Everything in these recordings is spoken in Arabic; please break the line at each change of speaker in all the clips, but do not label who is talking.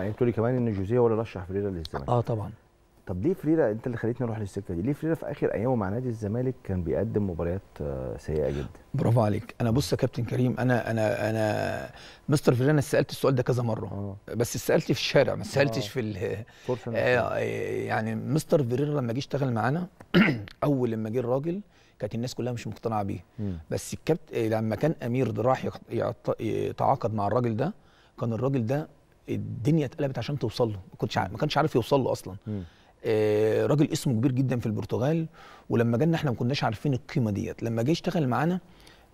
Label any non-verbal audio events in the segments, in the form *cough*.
يعني لي كمان ان جوزيه هو اللي رشح فريرا للزمالك اه طبعا طب ليه فريرا انت اللي خليتني اروح للسكه دي ليه فريرا في اخر ايامه مع نادي الزمالك كان بيقدم مباريات آه، سيئه جدا برافو عليك انا بص يا كابتن كريم انا انا انا مستر فريرا انا سالت السؤال ده كذا مره آه. بس سالت في الشارع ما سالتش آه. في ال آه،, آه يعني مستر فريرا لما جه اشتغل معانا *clears throat* اول لما جه الراجل كانت الناس كلها مش مقتنعه بيه م. بس الكابتن لما كان امير راح يتعاقد مع الراجل ده كان الراجل ده الدنيا اتقلبت عشان توصل له ما كنتش ما كانش عارف يوصل له اصلا آه راجل اسمه كبير جدا في البرتغال ولما جالنا احنا ما كناش عارفين القيمه ديت لما جه يشتغل معانا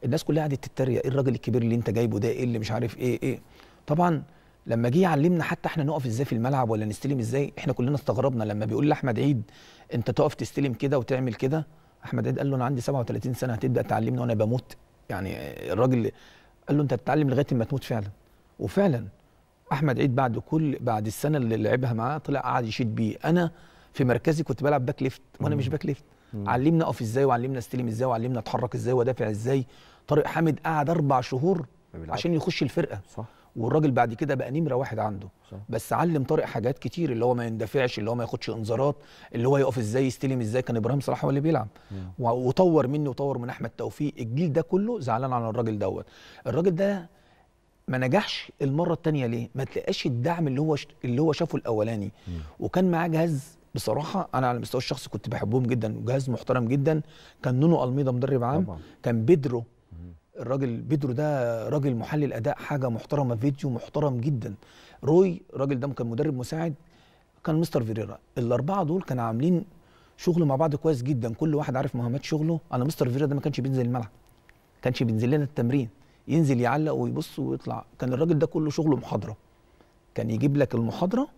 الناس كلها قعدت تتريق ايه الراجل الكبير اللي انت جايبه ده ايه اللي مش عارف ايه ايه طبعا لما جه يعلمنا حتى احنا نقف ازاي في الملعب ولا نستلم ازاي احنا كلنا استغربنا لما بيقول لاحمد عيد انت تقف تستلم كده وتعمل كده احمد عيد قال له انا عندي 37 سنه هتبدا تعلمني وانا بموت يعني الراجل قال له انت هتتعلم لغايه ما تموت فعلا وفعلا احمد عيد بعد كل بعد السنه اللي لعبها معاه طلع قعد يشيد بيه انا في مركزي كنت بلعب باك ليفت وانا مش باك ليفت علمنا اقف ازاي وعلمنا استلم ازاي وعلمنا اتحرك ازاي وادافع ازاي طارق حامد قعد اربع شهور عشان يخش الفرقه صح والراجل بعد كده بقى نمره واحد عنده صح. بس علم طارق حاجات كتير اللي هو ما يندفعش اللي هو ما ياخدش انذارات اللي هو يقف ازاي يستلم ازاي كان ابراهيم صلاح هو اللي بيلعب وطور مني وطور من احمد توفيق الجيل ده كله زعلان على الراجل دوت الراجل ده ما نجحش المره الثانيه ليه ما تلاقيش الدعم اللي هو اللي هو شافه الاولاني وكان معاه جهاز بصراحه انا على المستوى الشخصي كنت بحبهم جدا وجهاز محترم جدا كان نونو الميضه مدرب عام طبعا. كان بيدرو الراجل بيدرو ده راجل محلل اداء حاجه محترمه فيديو محترم جدا روي الراجل ده كان مدرب مساعد كان مستر فيريرا الاربعه دول كانوا عاملين شغل مع بعض كويس جدا كل واحد عارف مهامات شغله انا مستر فيريرا ده ما كانش بينزل الملعب كانش بينزل لنا التمرين ينزل يعلق ويبص ويطلع كان الراجل ده كله شغله محاضره كان يجيب لك المحاضره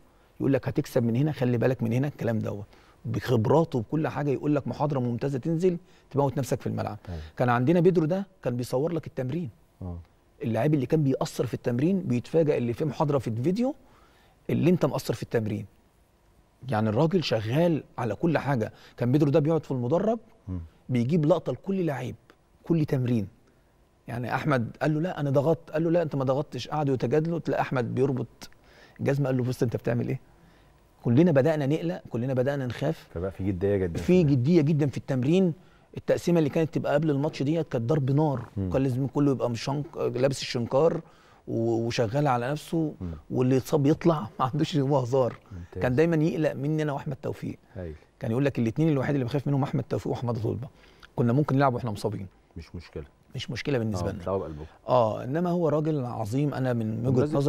يقول لك هتكسب من هنا خلي بالك من هنا الكلام دوت بخبراته بكل حاجه يقول لك محاضره ممتازه تنزل تموت نفسك في الملعب أه. كان عندنا بيدرو ده كان بيصور لك التمرين آه. اللاعب اللي كان بيأثر في التمرين بيتفاجئ اللي في محاضره في الفيديو اللي انت مأثر في التمرين يعني الراجل شغال على كل حاجه كان بيدرو ده بيقعد في المدرج بيجيب لقطه لكل لعيب كل تمرين يعني احمد قال له لا انا ضغطت قال له لا انت ما ضغطتش قعدوا يتجادلوا تلاقي احمد بيربط جزمه قال له بص انت بتعمل ايه كلنا بدانا نقلق كلنا بدانا نخاف فبقى في جديه جدا في جديه جدا في التمرين التقسيمه اللي كانت تبقى قبل الماتش ديت كانت ضرب نار كان لازم كله يبقى مشنك لابس الشنكار وشغال على نفسه مم. واللي يتصاب يطلع *laughs* ما عندوش هو هزار كان دايما يقلق مني انا واحمد توفيق هايل. كان يقول لك الاثنين الوحيد اللي بخاف منهم احمد توفيق وحماده طلبه كنا ممكن نلعب واحنا مصابين مش مشكله مش مشكله بالنسبه آه، لنا اه انما هو راجل عظيم انا من وجهه نظري